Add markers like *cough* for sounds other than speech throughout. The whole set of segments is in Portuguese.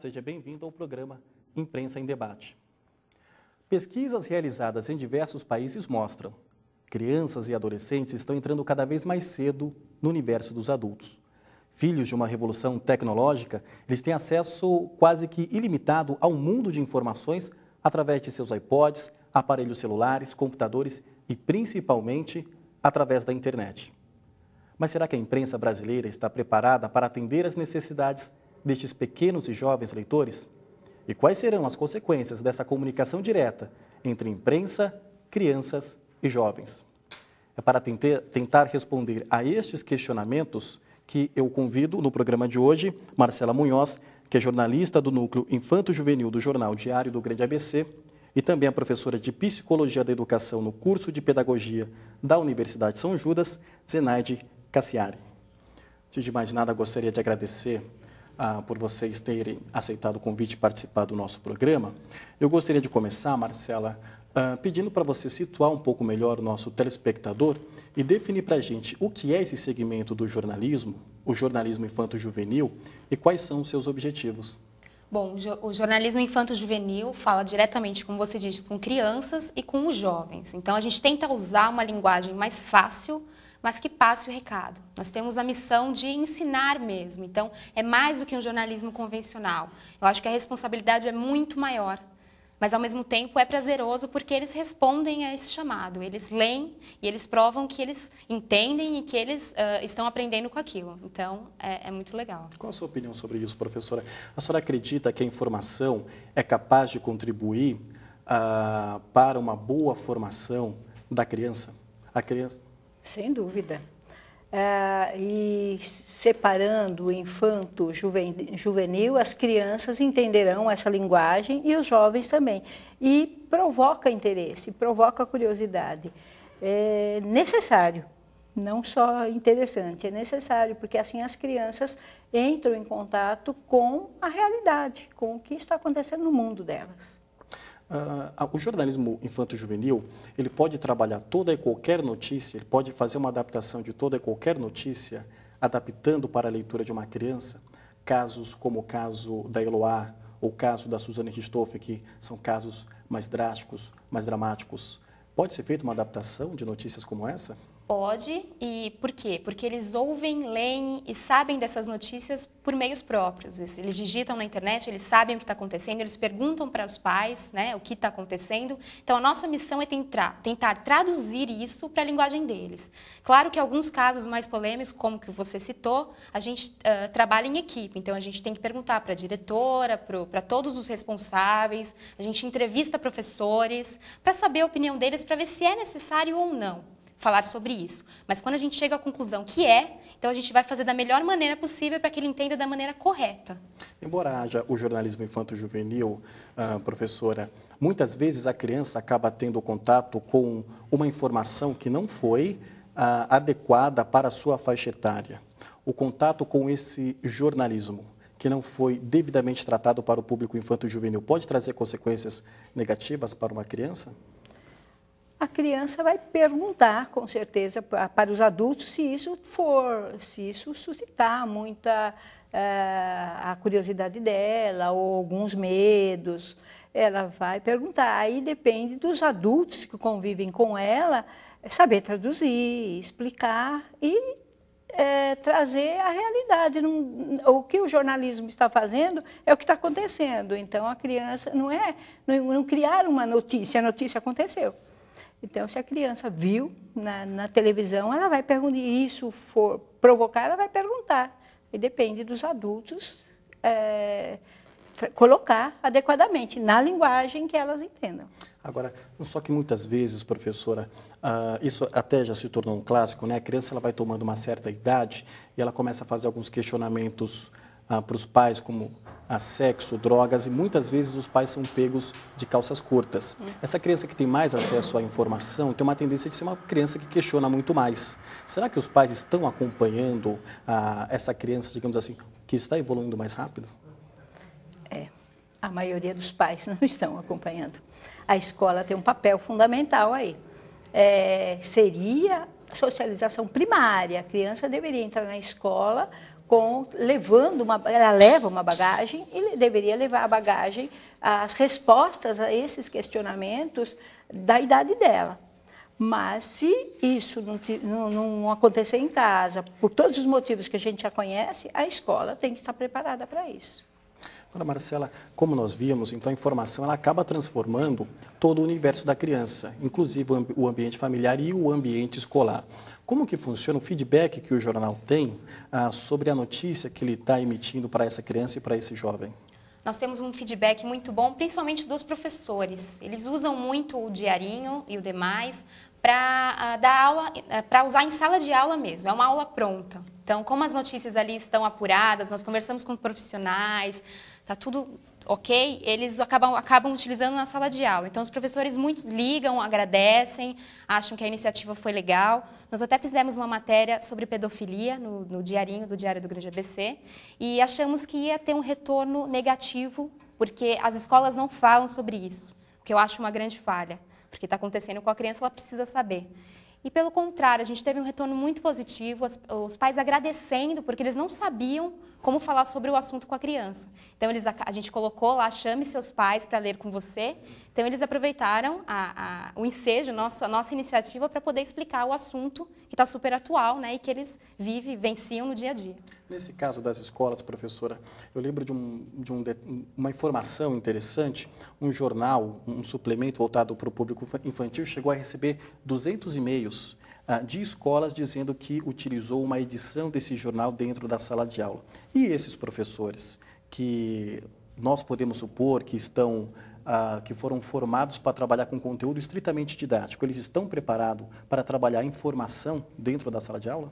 seja bem-vindo ao programa Imprensa em Debate. Pesquisas realizadas em diversos países mostram que crianças e adolescentes estão entrando cada vez mais cedo no universo dos adultos. Filhos de uma revolução tecnológica, eles têm acesso quase que ilimitado ao mundo de informações através de seus iPods, aparelhos celulares, computadores e principalmente através da internet. Mas será que a imprensa brasileira está preparada para atender às necessidades destes pequenos e jovens leitores? E quais serão as consequências dessa comunicação direta entre imprensa, crianças e jovens? É para tentar responder a estes questionamentos que eu convido no programa de hoje Marcela Munhoz, que é jornalista do Núcleo Infanto Juvenil do Jornal Diário do Grande ABC e também a professora de Psicologia da Educação no curso de Pedagogia da Universidade São Judas, Zenaide Cassiari. Antes de mais nada, gostaria de agradecer ah, por vocês terem aceitado o convite e participar do nosso programa. Eu gostaria de começar, Marcela, ah, pedindo para você situar um pouco melhor o nosso telespectador e definir para a gente o que é esse segmento do jornalismo, o jornalismo infanto-juvenil e quais são os seus objetivos. Bom, o jornalismo infanto-juvenil fala diretamente, como você disse, com crianças e com os jovens. Então, a gente tenta usar uma linguagem mais fácil mas que passe o recado. Nós temos a missão de ensinar mesmo, então é mais do que um jornalismo convencional. Eu acho que a responsabilidade é muito maior mas ao mesmo tempo é prazeroso porque eles respondem a esse chamado, eles leem e eles provam que eles entendem e que eles uh, estão aprendendo com aquilo. Então é, é, muito legal. Qual a sua opinião sobre isso, professora? A senhora acredita que a informação é capaz de contribuir uh, para uma boa formação da criança? A criança sem dúvida. Eh, e separando o infanto juvenil, as crianças entenderão essa linguagem e os jovens também. E provoca interesse, provoca curiosidade. É necessário, não só interessante, é necessário, porque assim as crianças entram em contato com a realidade, com o que está acontecendo no mundo delas. Uh, o jornalismo infanto-juvenil, ele pode trabalhar toda e qualquer notícia, ele pode fazer uma adaptação de toda e qualquer notícia, adaptando para a leitura de uma criança, casos como o caso da Eloá, ou o caso da Suzane Christophe, que são casos mais drásticos, mais dramáticos. Pode ser feita uma adaptação de notícias como essa? Pode, e por quê? Porque eles ouvem, leem e sabem dessas notícias por meios próprios. Eles digitam na internet, eles sabem o que está acontecendo, eles perguntam para os pais né, o que está acontecendo. Então, a nossa missão é tentar, tentar traduzir isso para a linguagem deles. Claro que alguns casos mais polêmicos, como que você citou, a gente uh, trabalha em equipe. Então, a gente tem que perguntar para a diretora, para todos os responsáveis, a gente entrevista professores para saber a opinião deles, para ver se é necessário ou não falar sobre isso. Mas quando a gente chega à conclusão que é, então a gente vai fazer da melhor maneira possível para que ele entenda da maneira correta. Embora haja o jornalismo infanto-juvenil, ah, professora, muitas vezes a criança acaba tendo contato com uma informação que não foi ah, adequada para a sua faixa etária. O contato com esse jornalismo que não foi devidamente tratado para o público infanto-juvenil pode trazer consequências negativas para uma criança? a criança vai perguntar, com certeza, para os adultos se isso for, se isso suscitar muita uh, a curiosidade dela ou alguns medos, ela vai perguntar. Aí depende dos adultos que convivem com ela eh, saber traduzir, explicar e é, trazer a realidade. Não, o que o jornalismo está fazendo é o que está acontecendo. Então a criança não é não, não criar uma notícia, a notícia aconteceu. Então, se a criança viu na, na televisão, ela vai perguntar, isso for provocar, ela vai perguntar. E depende dos adultos é, colocar adequadamente, na linguagem que elas entendam. Agora, só que muitas vezes, professora, uh, isso até já se tornou um clássico, né? A criança ela vai tomando uma certa idade e ela começa a fazer alguns questionamentos ah, para os pais, como ah, sexo, drogas, e muitas vezes os pais são pegos de calças curtas. Hum. Essa criança que tem mais acesso à informação tem uma tendência de ser uma criança que questiona muito mais. Será que os pais estão acompanhando ah, essa criança, digamos assim, que está evoluindo mais rápido? É, a maioria dos pais *laughs* não estão acompanhando. A escola tem um papel fundamental aí. É, seria socialização primária. A criança deveria entrar na escola com levando uma ela leva uma bagagem e deveria levar a bagagem as respostas a esses questionamentos da idade dela. Mas se isso não, não, não, acontecer em casa, por todos os motivos que a gente já conhece, a escola tem que estar preparada para isso. Agora, Marcela, como nós vimos, então a informação ela acaba transformando todo o universo da criança, inclusive o ambiente familiar e o ambiente escolar. Como que funciona o feedback que o jornal tem ah, sobre a notícia que ele está emitindo para essa criança e para esse jovem? Nós temos um feedback muito bom, principalmente dos professores. Eles usam muito o diarinho e o demais para ah, dar aula, eh, para usar em sala de aula mesmo. É uma aula pronta. Então, como as notícias ali estão apuradas, nós conversamos com profissionais, está tudo ok, eles acabam, acabam utilizando na sala de aula. Então, os professores muitos ligam, agradecem, acham que a iniciativa foi legal. Nós até fizemos uma matéria sobre pedofilia no, no diarinho do Diário do Grande ABC e achamos que ia ter um retorno negativo, porque as escolas não falam sobre isso, o que eu acho uma grande falha, porque está acontecendo com a criança, ela precisa saber. E pelo contrário, a gente teve um retorno muito positivo, os, os pais agradecendo, porque eles não sabiam como falar sobre o assunto com a criança. Então, eles, a, a gente colocou lá, chame seus pais para ler com você. Então, eles aproveitaram a, a, o ensejo, nosso, a nossa iniciativa, para poder explicar o assunto que está super atual né, e que eles vivem, venciam no dia a dia. Nesse caso das escolas, professora, eu lembro de, um, de um, uma informação interessante. Um jornal, um suplemento voltado para o público infantil, chegou a receber 200 e-mails alunos ah, de escolas dizendo que utilizou uma edição desse jornal dentro da sala de aula. E esses professores que nós podemos supor que estão ah, que foram formados para trabalhar com conteúdo estritamente didático, eles estão preparados para trabalhar informação dentro da sala de aula?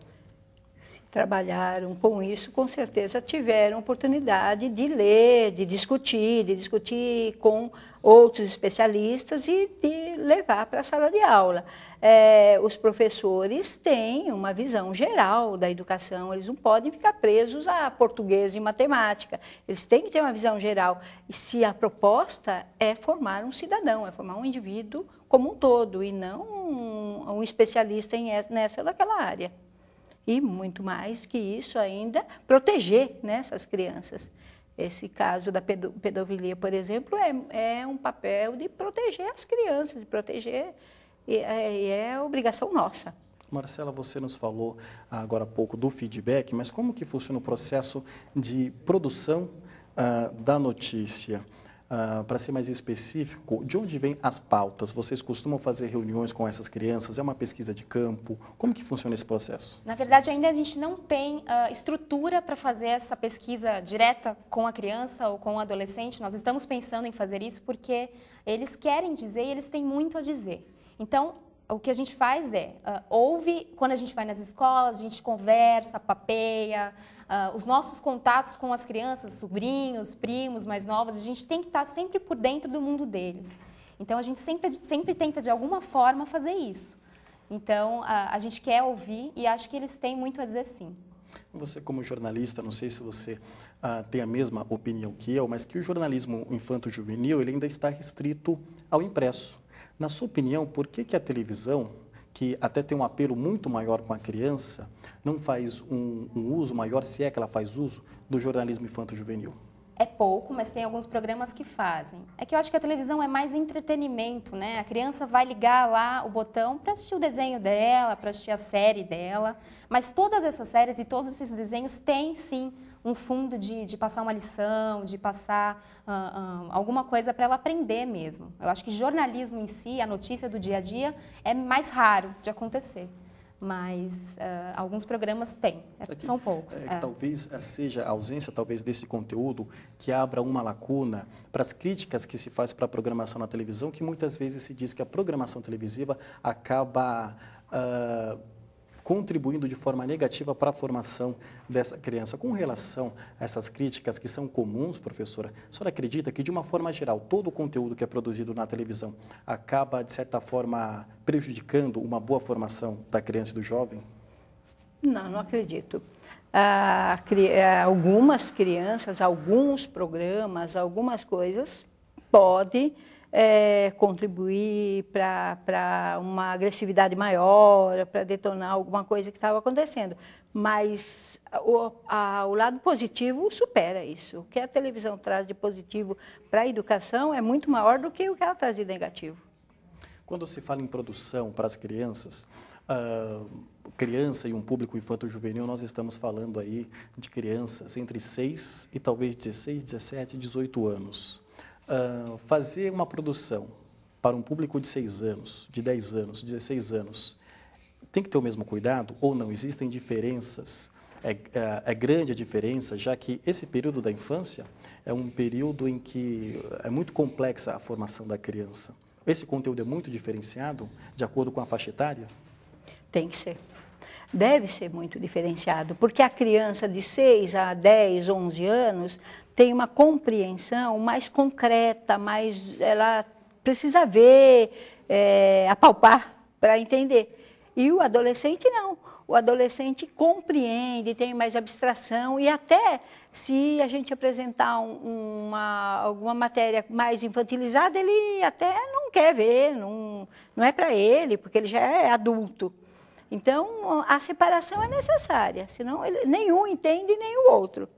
se trabalharam com isso, com certeza tiveram oportunidade de ler, de discutir, de discutir com outros especialistas e de levar para a sala de aula. É, os professores têm uma visão geral da educação, eles não podem ficar presos a português e matemática, eles têm que ter uma visão geral. E se a proposta é formar um cidadão, é formar um indivíduo como um todo e não um, um especialista em, nessa ou naquela área e muito mais que isso ainda proteger né, essas crianças. Esse caso da pedofilia, por exemplo, é, é um papel de proteger as crianças, de proteger, e é, é obrigação nossa. Marcela, você nos falou agora há pouco do feedback, mas como que funciona o processo de produção uh, da notícia? Uh, ah, para ser mais específico, de onde vêm as pautas? Vocês costumam fazer reuniões com essas crianças? É uma pesquisa de campo? Como que funciona esse processo? Na verdade, ainda a gente não tem uh, estrutura para fazer essa pesquisa direta com a criança ou com o adolescente. Nós estamos pensando em fazer isso porque eles querem dizer e eles têm muito a dizer. Então, o que a gente faz é, uh, ouve, quando a gente vai nas escolas, a gente conversa, papeia, uh, os nossos contatos com as crianças, sobrinhos, primos mais novos, a gente tem que estar sempre por dentro do mundo deles. Então, a gente sempre, sempre tenta, de alguma forma, fazer isso. Então, a, a gente quer ouvir e acho que eles têm muito a dizer sim. Você, como jornalista, não sei se você ah, tem a mesma opinião que eu, mas que o jornalismo infanto-juvenil ainda está restrito ao impresso. Na sua opinião, por que, que a televisão, que até tem um apelo muito maior com a criança, não faz um, um uso maior, se é que ela faz uso, do jornalismo infanto-juvenil? É pouco, mas tem alguns programas que fazem. É que eu acho que a televisão é mais entretenimento, né? A criança vai ligar lá o botão para assistir o desenho dela, para assistir a série dela. Mas todas essas séries e todos esses desenhos têm sim um fundo de, de passar uma lição, de passar uh, uh, alguma coisa para ela aprender mesmo. Eu acho que jornalismo em si, a notícia do dia a dia, é mais raro de acontecer mas uh, alguns programas têm, é, é são poucos. É, é. Talvez seja a ausência talvez desse conteúdo que abra uma lacuna para as críticas que se faz para a programação na televisão, que muitas vezes se diz que a programação televisiva acaba uh, contribuindo de forma negativa para a formação dessa criança. Com relação a essas críticas que são comuns, professora, a senhora acredita que, de uma forma geral, todo o conteúdo que é produzido na televisão acaba, de certa forma, prejudicando uma boa formação da criança e do jovem? Não, não acredito. Ah, eh, algumas crianças, alguns programas, algumas coisas podem é, contribuir para uma agressividade maior, para detonar alguma coisa que estava acontecendo. Mas o, a, o, lado positivo supera isso. O que a televisão traz de positivo para a educação é muito maior do que o que ela traz de negativo. Quando se fala em produção para as crianças, uh, criança e um público infanto-juvenil, nós estamos falando aí de crianças entre 6 e talvez 16, 17, 18 anos Uh, fazer uma produção para um público de 6 anos, de 10 anos, 16 anos, tem que ter o mesmo cuidado ou não? Existem diferenças? É, é, é, grande a diferença, já que esse período da infância é um período em que é muito complexa a formação da criança. Esse conteúdo é muito diferenciado de acordo com a faixa etária? Tem que ser. Deve ser muito diferenciado, porque a criança de 6 a 10, 11 anos tem uma compreensão mais concreta, mais ela precisa ver, é, apalpar para entender. E o adolescente não. O adolescente compreende, tem mais abstração e até se a gente apresentar um, uma, alguma matéria mais infantilizada, ele até não quer ver, não, não é para ele, porque ele já é adulto. Então, a separação é necessária, senão ele, nenhum entende nem o outro.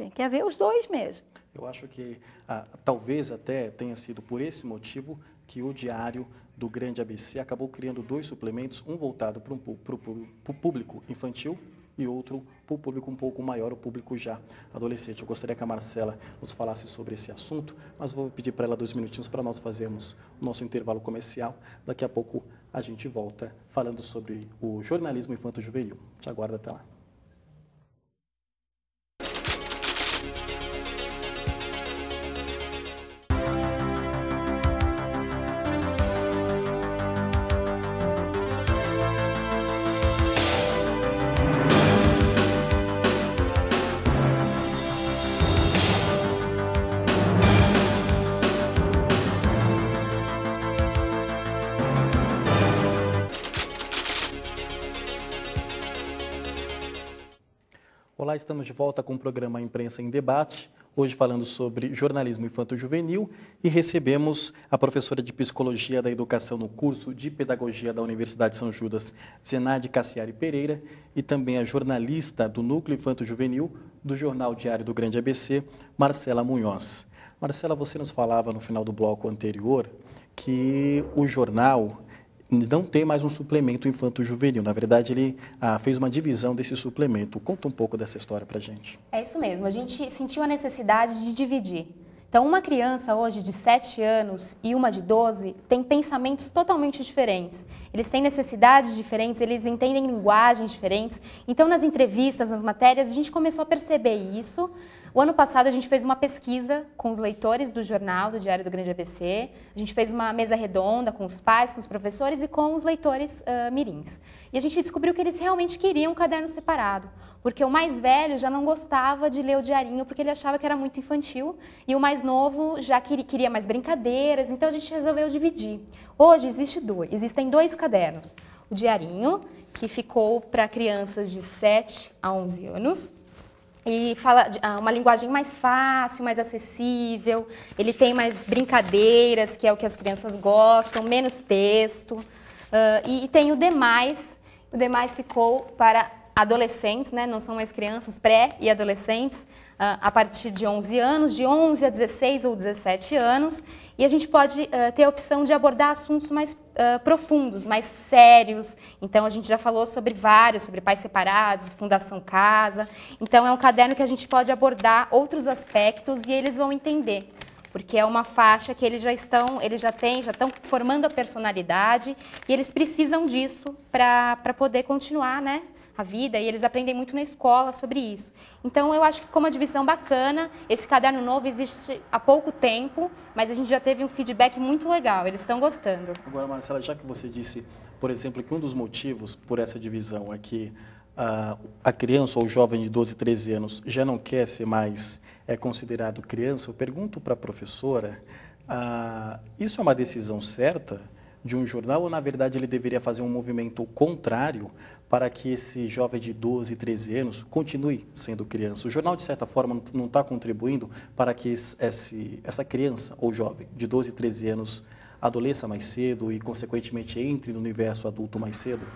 Tem que haver os dois mesmo. Eu acho que ah, talvez até tenha sido por esse motivo que o diário do grande ABC acabou criando dois suplementos, um voltado para, um, para o público infantil e outro para o público um pouco maior, o público já adolescente. Eu gostaria que a Marcela nos falasse sobre esse assunto, mas vou pedir para ela dois minutinhos para nós fazermos o nosso intervalo comercial. Daqui a pouco a gente volta falando sobre o jornalismo infanto-juvenil. Te aguardo até lá. Olá, Estamos de volta com o programa Imprensa em Debate, hoje falando sobre jornalismo infanto-juvenil e recebemos a professora de Psicologia da Educação no curso de Pedagogia da Universidade de São Judas, Zenade Cassiari Pereira, e também a jornalista do Núcleo Infanto-Juvenil do Jornal Diário do Grande ABC, Marcela Munhoz. Marcela, você nos falava no final do bloco anterior que o jornal não ter mais um suplemento infanto-juvenil. Na verdade, ele ah, fez uma divisão desse suplemento. Conta um pouco dessa história para gente. É isso mesmo. A gente sentiu a necessidade de dividir. Então, uma criança hoje de 7 anos e uma de 12 tem pensamentos totalmente diferentes. Eles têm necessidades diferentes, eles entendem linguagens diferentes. Então, nas entrevistas, nas matérias, a gente começou a perceber isso. O ano passado a gente fez uma pesquisa com os leitores do jornal, do Diário do Grande ABC. A gente fez uma mesa redonda com os pais, com os professores e com os leitores uh, mirins. E a gente descobriu que eles realmente queriam um caderno separado, porque o mais velho já não gostava de ler o diarinho porque ele achava que era muito infantil e o mais novo já queria mais brincadeiras. Então a gente resolveu dividir. Hoje existe dois, existem dois cadernos. O diarinho, que ficou para crianças de 7 a 11 anos, e fala de, ah, uma linguagem mais fácil, mais acessível. Ele tem mais brincadeiras, que é o que as crianças gostam, menos texto. Uh, e, e tem o demais. O demais ficou para adolescentes, né, não são mais crianças, pré e adolescentes, ah, a partir de 11 anos, de 11 a 16 ou 17 anos, e a gente pode uh, ter a opção de abordar assuntos mais uh, profundos, mais sérios. Então, a gente já falou sobre vários, sobre pais separados, Fundação Casa. Então, é um caderno que a gente pode abordar outros aspectos e eles vão entender porque é uma faixa que eles já estão, eles já têm, já estão formando a personalidade e eles precisam disso para poder continuar, né? a vida e eles aprendem muito na escola sobre isso. Então eu acho que ficou uma divisão bacana. Esse caderno novo existe há pouco tempo, mas a gente já teve um feedback muito legal, eles estão gostando. Agora, Marcela, já que você disse, por exemplo, que um dos motivos por essa divisão é que a, ah, a criança ou o jovem de 12, 13 anos já não quer ser mais é considerado criança, eu pergunto para a professora, ah, isso é uma decisão certa de um jornal ou, na verdade, ele deveria fazer um movimento contrário para que esse jovem de 12, 13 anos continue sendo criança. O jornal, de certa forma, não está contribuindo para que esse, essa criança ou jovem de 12, 13 anos adoleça mais cedo e, consequentemente, entre no universo adulto mais cedo?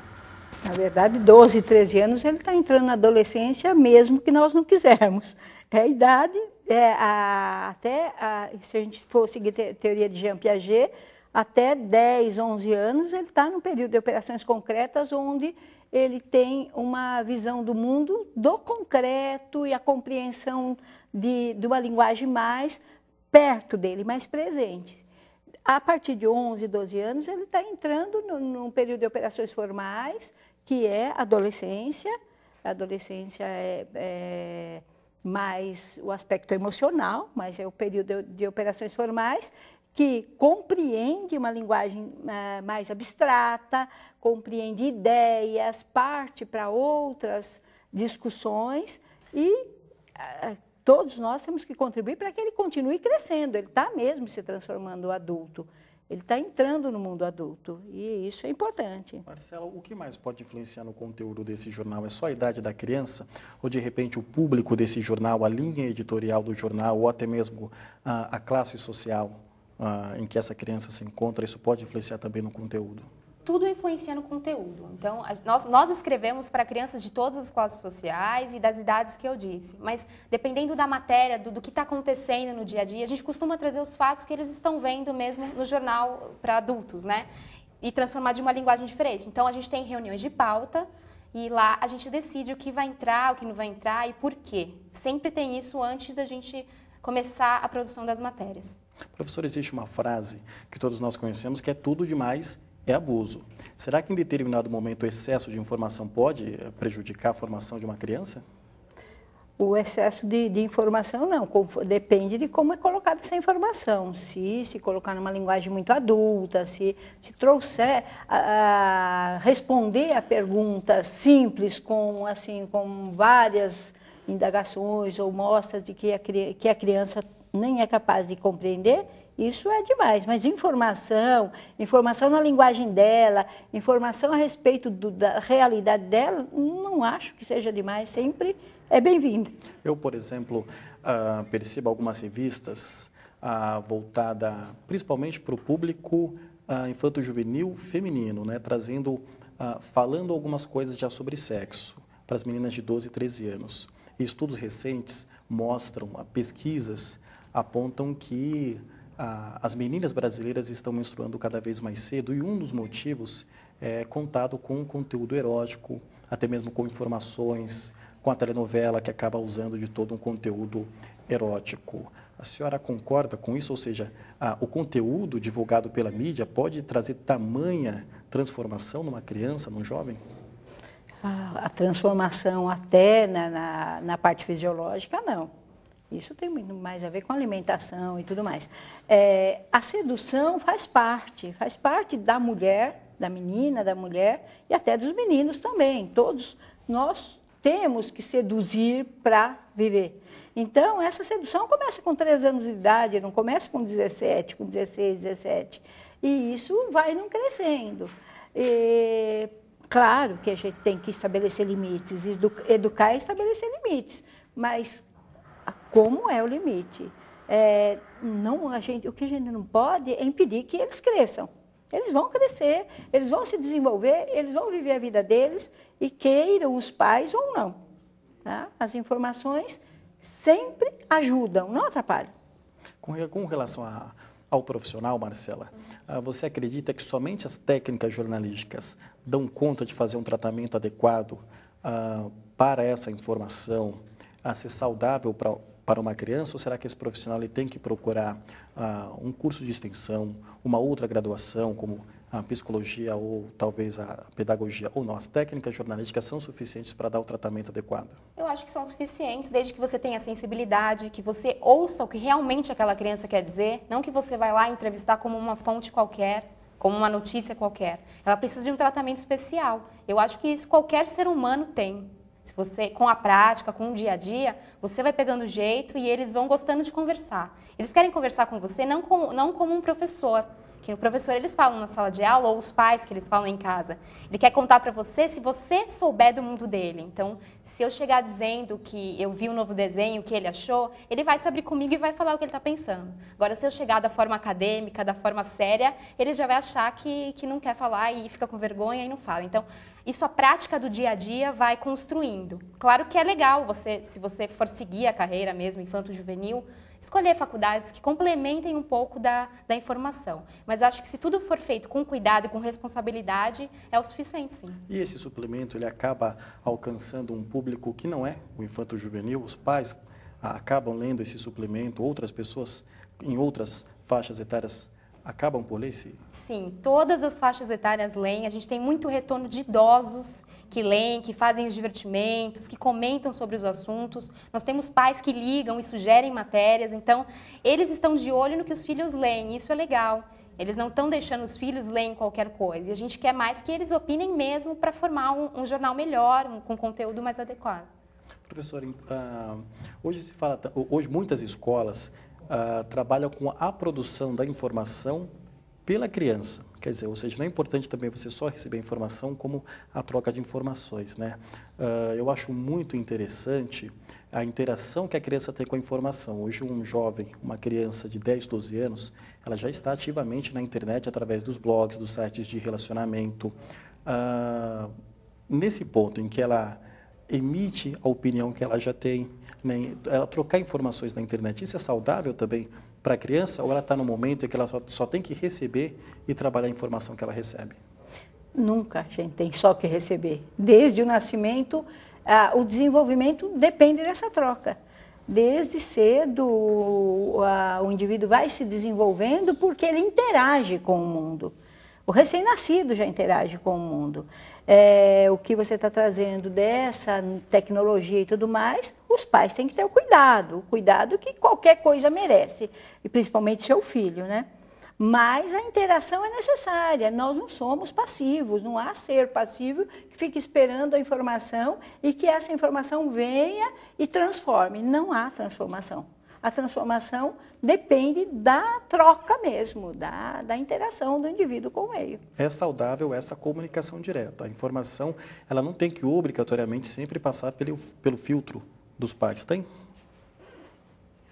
Na verdade, 12, 13 anos, ele está entrando na adolescência mesmo que nós não quisermos. É a idade é, a, até, a, se a gente for seguir a teoria de Jean Piaget, até 10, 11 anos, ele está num período de operações concretas onde ele tem uma visão do mundo do concreto e a compreensão de, de uma linguagem mais perto dele, mais presente. A partir de 11, 12 anos, ele está entrando no, num período de operações formais, que é adolescência. A adolescência é, é mas o aspecto emocional, mas é o período de operações formais que compreende uma linguagem eh, mais abstrata, compreende ideias, parte para outras discussões e eh, todos nós temos que contribuir para que ele continue crescendo. Ele está mesmo se transformando o adulto. Ele está entrando no mundo adulto e isso é importante. Marcela, o que mais pode influenciar no conteúdo desse jornal? É só a idade da criança? Ou de repente o público desse jornal, a linha editorial do jornal, ou até mesmo a, ah, a classe social a, ah, em que essa criança se encontra? Isso pode influenciar também no conteúdo? tudo influencia no conteúdo. Então, a, nós, nós escrevemos para crianças de todas as classes sociais e das idades que eu disse, mas dependendo da matéria, do, do que está acontecendo no dia a dia, a gente costuma trazer os fatos que eles estão vendo mesmo no jornal para adultos, né? E transformar de uma linguagem diferente. Então, a gente tem reuniões de pauta, e lá a gente decide o que vai entrar, o que não vai entrar e por quê. Sempre tem isso antes da gente começar a produção das matérias. Professor, existe uma frase que todos nós conhecemos que é tudo demais é abuso. Será que em determinado momento o excesso de informação pode eh, prejudicar a formação de uma criança? O excesso de, de informação não, depende de como é colocada essa informação. Se se colocar numa linguagem muito adulta, se, se trouxer a, a responder a perguntas simples com assim com várias indagações ou mostras de que a, que a criança nem é capaz de compreender, isso é demais, mas informação, informação na linguagem dela, informação a respeito do, da realidade dela, não acho que seja demais, sempre é bem-vinda. Eu, por exemplo, uh, percebo algumas revistas uh, ah, voltadas principalmente para o público uh, infanto-juvenil feminino, né, trazendo, uh, falando algumas coisas já sobre sexo para as meninas de 12 e 13 anos. Estudos recentes mostram, pesquisas apontam que as meninas brasileiras estão menstruando cada vez mais cedo e um dos motivos é contado com conteúdo erótico, até mesmo com informações, com a telenovela que acaba usando de todo um conteúdo erótico. A senhora concorda com isso? Ou seja, a, o conteúdo divulgado pela mídia pode trazer tamanha transformação numa criança, num jovem? A, a transformação até na, na, na parte fisiológica, não isso tem muito mais a ver com alimentação e tudo mais. É, a sedução faz parte, faz parte da mulher, da menina, da mulher e até dos meninos também. Todos nós temos que seduzir para viver. Então, essa sedução começa com 3 anos de idade, não começa com 17, com 16, 17. E isso vai não crescendo. E, claro que a gente tem que estabelecer limites, educar e estabelecer limites. Mas como é o limite. É, não, a gente, o que a gente não pode é impedir que eles cresçam. Eles vão crescer, eles vão se desenvolver, eles vão viver a vida deles e queiram os pais ou não. Tá? As informações sempre ajudam, não atrapalham. Com, com relação a, ao profissional, Marcela, ah, você acredita que somente as técnicas jornalísticas dão conta de fazer um tratamento adequado uh, para essa informação, a ser saudável para para uma criança ou será que esse profissional ele tem que procurar ah, um curso de extensão, uma outra graduação, como a psicologia ou talvez a pedagogia ou não? As técnicas jornalísticas são suficientes para dar o tratamento adequado? Eu acho que são suficientes, desde que você tenha sensibilidade, que você ouça o que realmente aquela criança quer dizer, não que você vai lá entrevistar como uma fonte qualquer como uma notícia qualquer. Ela precisa de um tratamento especial. Eu acho que isso qualquer ser humano tem. Se você, com a prática, com o dia a dia, você vai pegando jeito e eles vão gostando de conversar. Eles querem conversar com você não, com, não como um professor, que no professor eles falam na sala de aula ou os pais que eles falam em casa. Ele quer contar para você se você souber do mundo dele. Então, se eu chegar dizendo que eu vi um novo desenho, o que ele achou, ele vai se abrir comigo e vai falar o que ele está pensando. Agora, se eu chegar da forma acadêmica, da forma séria, ele já vai achar que, que não quer falar e fica com vergonha e não fala. Então, isso a prática do dia a dia vai construindo. Claro que é legal você, se você for seguir a carreira mesmo, infanto-juvenil, escolher faculdades que complementem um pouco da, da informação. Mas acho que se tudo for feito com cuidado e com responsabilidade, é o suficiente, sim. E esse suplemento, ele acaba alcançando um público que não é o infanto-juvenil? Os pais acabam lendo esse suplemento, outras pessoas em outras faixas etárias acabam por ler Sim. sim, todas as faixas etárias leem. A gente tem muito retorno de idosos que leem, que fazem os divertimentos, que comentam sobre os assuntos. Nós temos pais que ligam e sugerem matérias. Então, eles estão de olho no que os filhos leem. Isso é legal. Eles não estão deixando os filhos lerem qualquer coisa. E a gente quer mais que eles opinem mesmo para formar um, um, jornal melhor, um, com conteúdo mais adequado. Professora, ah, hoje se fala, hoje muitas escolas uh, trabalha com a produção da informação pela criança. Quer dizer, ou seja, não é importante também você só receber a informação, como a troca de informações. Né? Uh, eu acho muito interessante a interação que a criança tem com a informação. Hoje, um jovem, uma criança de 10, 12 anos, ela já está ativamente na internet através dos blogs, dos sites de relacionamento. Uh, nesse ponto em que ela emite a opinião que ela já tem, né? Ela trocar informações na internet, isso é saudável também para a criança ou ela está no momento em que ela só, só tem que receber e trabalhar a informação que ela recebe? Nunca a gente tem só que receber. Desde o nascimento, ah, o desenvolvimento depende dessa troca. Desde cedo, o indivíduo vai se desenvolvendo porque ele interage com o mundo. O recém-nascido já interage com o mundo. É, o que você está trazendo dessa tecnologia e tudo mais, os pais têm que ter o cuidado, o cuidado que qualquer coisa merece, e principalmente seu filho, né? Mas a interação é necessária, nós não somos passivos, não há ser passivo que fique esperando a informação e que essa informação venha e transforme. Não há transformação a transformação depende da troca mesmo, da, da interação do indivíduo com o meio. É saudável essa comunicação direta. A informação ela não tem que obrigatoriamente sempre passar pelo, pelo filtro dos pais, tem?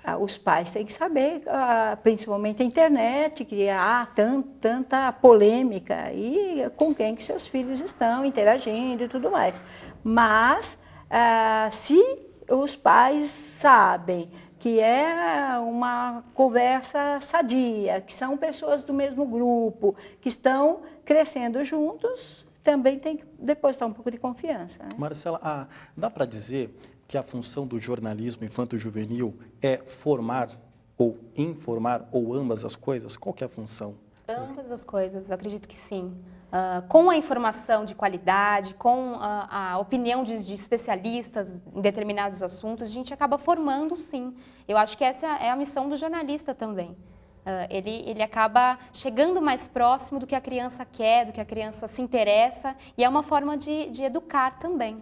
Ah, os pais têm que saber, ah, principalmente a internet, que há tanta polêmica e com quem que seus filhos estão interagindo e tudo mais. Mas ah, se os pais sabem que é uma conversa sadia, que são pessoas do mesmo grupo, que estão crescendo juntos, também tem que depositar um pouco de confiança. Né? Marcela, ah, dá para dizer que a função do jornalismo infanto-juvenil é formar ou informar ou ambas as coisas? Qual é a função? Ambas as coisas, acredito que sim uh, com a informação de qualidade, com a, ah, a opinião de, de, especialistas em determinados assuntos, a gente acaba formando sim. Eu acho que essa é a missão do jornalista também. Uh, ele, ele acaba chegando mais próximo do que a criança quer, do que a criança se interessa, e é uma forma de, de educar também.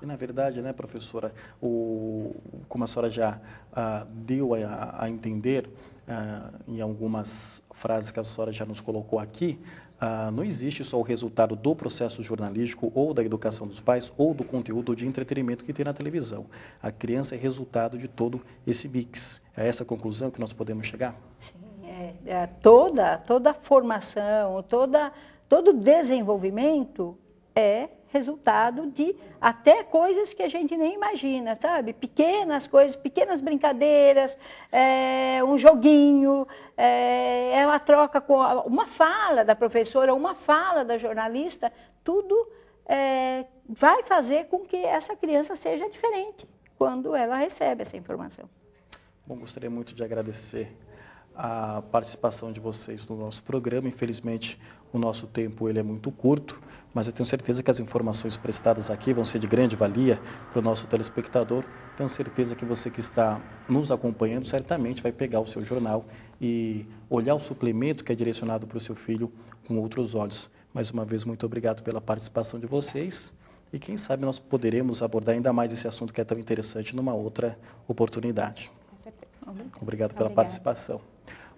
E, na verdade, né, professora, o, como a senhora já deu a, a entender em algumas frases que a senhora já nos colocou aqui, ah, não existe só o resultado do processo jornalístico ou da educação dos pais ou do conteúdo de entretenimento que tem na televisão. A criança é resultado de todo esse mix. É essa a conclusão que nós podemos chegar? Sim, é, é toda, toda a formação, toda, todo o desenvolvimento é resultado de até coisas que a gente nem imagina, sabe? Pequenas coisas, pequenas brincadeiras, é, um joguinho, é, é uma troca com uma fala da professora, uma fala da jornalista, tudo é, vai fazer com que essa criança seja diferente quando ela recebe essa informação. Bom, gostaria muito de agradecer a participação de vocês no nosso programa. Infelizmente, o nosso tempo ele é muito curto, mas eu tenho certeza que as informações prestadas aqui vão ser de grande valia para o nosso telespectador. Tenho certeza que você que está nos acompanhando certamente vai pegar o seu jornal e olhar o suplemento que é direcionado para o seu filho com outros olhos. Mais uma vez, muito obrigado pela participação de vocês. E quem sabe nós poderemos abordar ainda mais esse assunto que é tão interessante numa outra oportunidade. Com certeza. Obrigado tá, pela Obrigada. participação.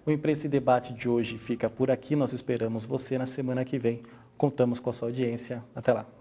O Imprensa e Debate de hoje fica por aqui. Nós esperamos você na semana que vem. Contamos com a sua audiência. Até lá.